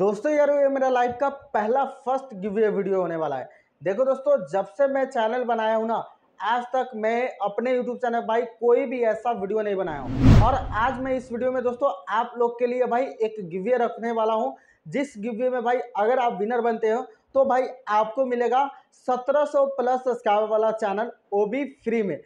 दोस्तों यार ये मेरा लाइफ का पहला फर्स्ट गिवे वीडियो होने वाला है देखो दोस्तों जब से मैं चैनल बनाया हूँ ना आज तक मैं अपने यूट्यूब चैनल भाई कोई भी ऐसा वीडियो नहीं बनाया हूँ और आज मैं इस वीडियो में दोस्तों आप लोग के लिए भाई एक गिवे रखने वाला हूँ जिस गिवे में भाई अगर आप विनर बनते हो तो भाई आपको मिलेगा 1700 प्लस सब्सक्राइबर वाला चैनल वो भी फ्री में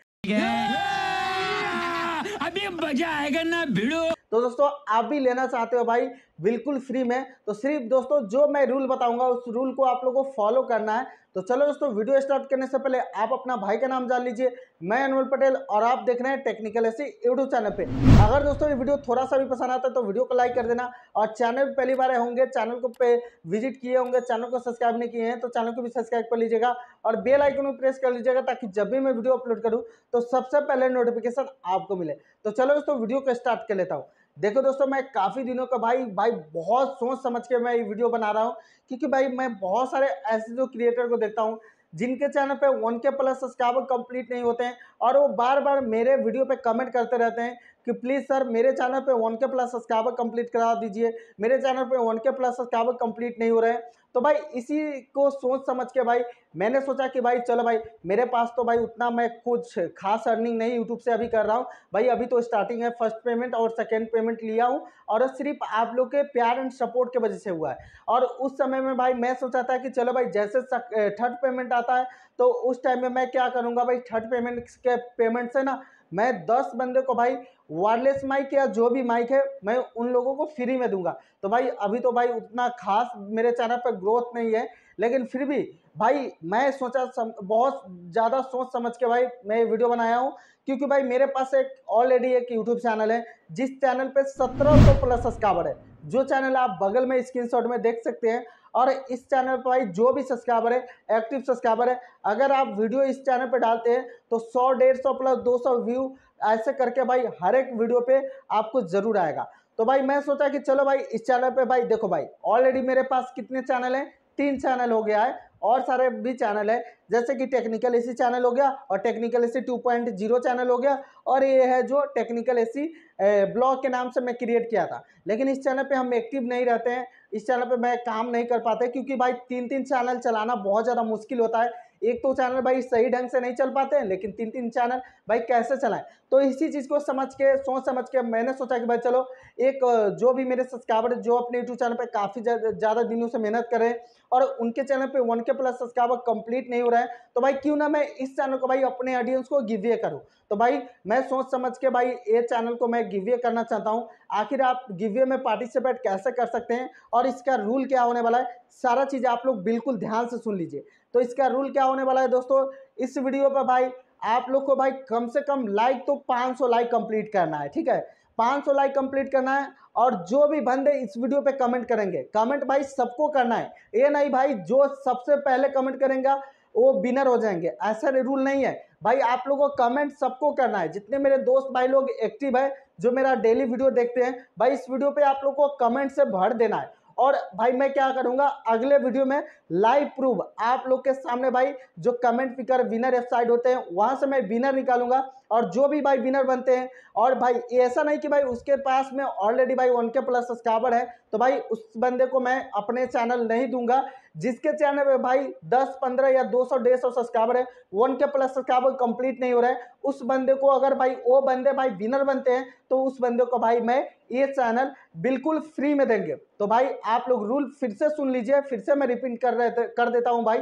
अभी मजा आएगा ना भिड़ो तो दोस्तों आप भी लेना चाहते हो भाई बिल्कुल फ्री में तो सिर्फ दोस्तों जो मैं रूल बताऊंगा उस रूल को आप लोगों को फॉलो करना है तो चलो दोस्तों वीडियो स्टार्ट करने से पहले आप अपना भाई का नाम जान लीजिए मैं अनमोल पटेल और आप देख रहे हैं टेक्निकल ऐसी यूट्यूब चैनल पे अगर दोस्तों ये वीडियो थोड़ा सा भी पसंद आता है तो वीडियो को लाइक कर देना और चैनल भी पहली बार होंगे चैनल को पे विजिट किए होंगे चैनल को सब्सक्राइब नहीं किए हैं तो चैनल को भी सब्सक्राइब कर लीजिएगा और बेल आइकन भी प्रेस कर लीजिएगा ताकि जब भी मैं वीडियो अपलोड करूँ तो सबसे पहले नोटिफिकेशन आपको मिले तो चलो दोस्तों वीडियो को स्टार्ट कर लेता हूँ देखो दोस्तों मैं काफ़ी दिनों का भाई भाई बहुत सोच समझ के मैं ये वीडियो बना रहा हूँ क्योंकि भाई मैं बहुत सारे ऐसे जो क्रिएटर को देखता हूँ जिनके चैनल पे one K plus subscriber complete नहीं होते हैं और वो बार बार मेरे वीडियो पे कमेंट करते रहते हैं कि प्लीज़ सर मेरे चैनल पे one K plus subscriber complete करा दीजिए मेरे चैनल पे one K plus subscriber complete नहीं हो रहे हैं तो भाई इसी को सोच समझ के भाई मैंने सोचा कि भाई चलो भाई मेरे पास तो भाई उतना मैं कुछ खास अर्निंग नहीं यूट्यूब से अभी कर रहा हूँ भाई अभी तो स्टार्टिंग है फर्स्ट पेमेंट और सेकेंड पेमेंट लिया हूँ और सिर्फ आप लोग के प्यार एंड सपोर्ट के वजह से हुआ है और उस समय में भाई मैं सोचा था कि चलो भाई जैसे थर्ड पेमेंट आता है तो उस टाइम में मैं क्या करूँगा भाई थर्ड पेमेंट के पेमेंट से ना मैं दस बंदे को भाई वायरलेस माइक या जो भी माइक है मैं उन लोगों को फ्री में दूंगा तो भाई अभी तो भाई उतना खास मेरे चैनल पर ग्रोथ नहीं है लेकिन फिर भी भाई मैं सोचा सम, बहुत ज़्यादा सोच समझ के भाई मैं वीडियो बनाया हूँ क्योंकि भाई मेरे पास एक ऑलरेडी एक यूट्यूब चैनल है जिस चैनल पे सौ प्लस सब्सक्राइबर है जो चैनल आप बगल में स्क्रीन में देख सकते हैं और इस चैनल पर भाई जो भी सब्सक्राइबर है एक्टिव सब्सक्राइबर है अगर आप वीडियो इस चैनल पर डालते हैं तो सौ डेढ़ सौ प्लस दो सौ व्यू ऐसे करके भाई हर एक वीडियो पे आपको ज़रूर आएगा तो भाई मैं सोचा कि चलो भाई इस चैनल पे भाई देखो भाई ऑलरेडी मेरे पास कितने चैनल हैं तीन चैनल हो गया है और सारे भी चैनल है जैसे कि टेक्निकल एसी चैनल हो गया और टेक्निकल एसी 2.0 चैनल हो गया और ये है जो टेक्निकल एसी ब्लॉग के नाम से मैं क्रिएट किया था लेकिन इस चैनल पे हम एक्टिव नहीं रहते हैं इस चैनल पे मैं काम नहीं कर पाते क्योंकि भाई तीन तीन चैनल चलाना बहुत ज़्यादा मुश्किल होता है एक तो चैनल भाई सही ढंग से नहीं चल पाते हैं लेकिन तीन तीन चैनल भाई कैसे चलाएं तो इसी चीज़ को समझ के सोच समझ के मैंने सोचा कि भाई चलो एक जो भी मेरे सब्सक्राइबर जो अपने यूट्यूब चैनल पर काफ़ी ज़्यादा दिनों से मेहनत कर रहे हैं और उनके चैनल पर one K plus subscriber complete नहीं हो रहा है तो भाई क्यों ना मैं इस चैनल को भाई अपने ऑडियंस को गिव करूँ तो भाई मैं सोच समझ के भाई ये चैनल को मैं गिव्य करना चाहता हूँ आखिर आप गिवे में पार्टिसिपेट कैसे कर सकते हैं और इसका रूल क्या होने वाला है सारा चीज़ आप लोग बिल्कुल ध्यान से सुन लीजिए तो इसका रूल क्या होने वाला है दोस्तों इस वीडियो पर भाई आप लोग को भाई कम से कम लाइक तो 500 लाइक कंप्लीट करना है ठीक है 500 लाइक कंप्लीट करना है और जो भी बंदे इस वीडियो पे कमेंट करेंगे कमेंट भाई सबको करना है ये नहीं भाई जो सबसे पहले कमेंट करेगा वो विनर हो जाएंगे ऐसा रूल नहीं है भाई आप लोगों को कमेंट सबको करना है जितने मेरे दोस्त भाई लोग एक्टिव है जो मेरा डेली वीडियो देखते हैं भाई इस वीडियो पे आप लोग को कमेंट से भर देना है और भाई मैं क्या करूंगा अगले वीडियो में लाइव प्रूफ आप लोग के सामने भाई जो कमेंट पिकर विनर वेबसाइट होते हैं वहां से मैं विनर निकालूंगा और जो भी भाई विनर बनते हैं और भाई ऐसा नहीं कि भाई उसके पास में ऑलरेडी भाई वन के प्लस सब्सक्राइबर है तो भाई उस बंदे को मैं अपने चैनल नहीं दूंगा जिसके चैनल में भाई 10, 15 या 200, डेढ़ सौ सब्सक्राइबर है one K plus subscriber complete नहीं हो रहा है उस बंदे को अगर भाई वो बंदे भाई विनर बनते हैं तो उस बंदे को भाई मैं ये चैनल बिल्कुल फ्री में देंगे तो भाई आप लोग रूल फिर से सुन लीजिए फिर से मैं रिपीट कर रहे कर देता हूँ भाई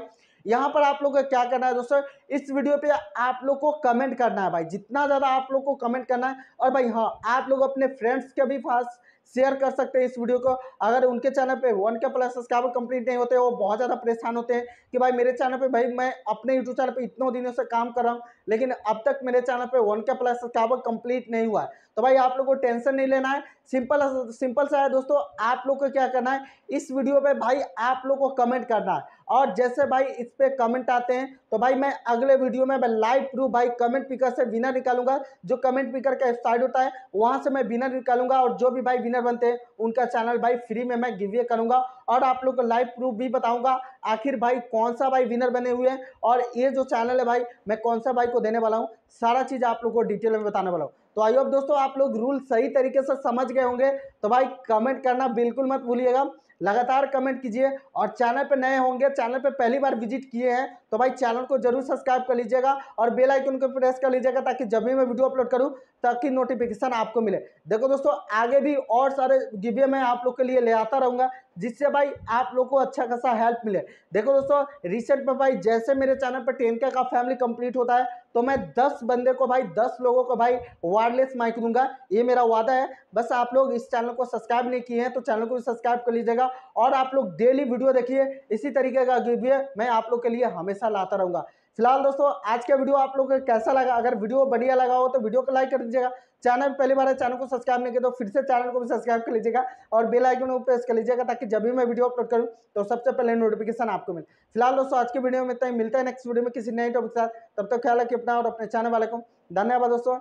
यहाँ पर आप लोग क्या करना है दोस्तों इस वीडियो पे आप लोग को कमेंट करना है भाई जितना ज़्यादा आप लोग को कमेंट करना है और भाई हाँ आप लोग अपने फ्रेंड्स के भी पास शेयर कर सकते हैं इस वीडियो को अगर उनके चैनल पे one K plus subscriber complete नहीं होते वो बहुत ज़्यादा परेशान होते हैं कि भाई मेरे चैनल पे भाई मैं अपने यूट्यूब चैनल पे इतनों दिनों से काम कर रहा हूँ लेकिन अब तक मेरे चैनल पे one K plus subscriber complete नहीं हुआ है तो भाई आप लोग को टेंशन नहीं लेना है सिंपल सिंपल सा है दोस्तों आप लोग को क्या करना है इस वीडियो पर भाई आप लोग को कमेंट करना है और जैसे भाई इस पर कमेंट आते हैं तो भाई मैं अगले वीडियो में मैं लाइव प्रूफ भाई कमेंट पिकर से बिना निकालूंगा जो कमेंट पिकर का वेबसाइट होता है वहाँ से मैं बिना निकालूंगा और जो भी भाई विनर बनते हैं उनका चैनल भाई फ्री में मैं गिवे करूंगा और आप लोग को लाइव प्रूफ भी बताऊंगा आखिर भाई कौन सा भाई विनर बने हुए हैं और ये जो चैनल है भाई मैं कौन सा भाई को देने वाला हूँ सारा चीज़ आप लोग को डिटेल में बताने वाला हूँ तो आइए अब दोस्तों आप लोग रूल सही तरीके से समझ गए होंगे तो भाई कमेंट करना बिल्कुल मत भूलिएगा लगातार कमेंट कीजिए और चैनल पर नए होंगे चैनल पर पहली बार विजिट किए हैं तो भाई चैनल को जरूर सब्सक्राइब कर लीजिएगा और बेल आइकन को प्रेस कर लीजिएगा ताकि जब भी मैं वीडियो अपलोड करूँ ताकि नोटिफिकेशन आपको मिले देखो दोस्तों आगे भी और सारे गिवे मैं आप लोग के लिए ले आता रहूँगा जिससे भाई आप लोग को अच्छा खासा हेल्प मिले देखो दोस्तों रिसेंट में भाई जैसे मेरे चैनल पर टेन का फैमिली कंप्लीट होता है तो मैं दस बंदे को भाई दस लोगों को भाई वायरलेस माइक दूंगा ये मेरा वादा है बस आप लोग इस चैनल को सब्सक्राइब नहीं किए हैं तो चैनल को भी सब्सक्राइब कर लीजिएगा और आप लोग डेली वीडियो देखिए इसी तरीके का मैं आप लोग के लिए हमेशा लाता रहूँगा फिलहाल दोस्तों आज का वीडियो आप लोग कैसा लगा अगर वीडियो बढ़िया लगा हो तो वीडियो को लाइक कर दीजिएगा चैनल पहली बार है चैनल को सब्सक्राइब नहीं किया तो फिर से चैनल को भी सब्सक्राइब कर लीजिएगा और बेल आइकन को प्रेस कर लीजिएगा ताकि जब भी मैं वीडियो अपलोड करूँ तो सबसे पहले नोटिफिकेशन आपको मिले फिलहाल दोस्तों आज के वीडियो में इतना ही मिलता है नेक्स्ट वीडियो में किसी नए टॉपिक के साथ तब तक ख्याल रखिए अपना और अपने चैनल वाले को धन्यवाद दोस्तों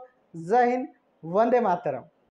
जय हिंद वंदे मातरम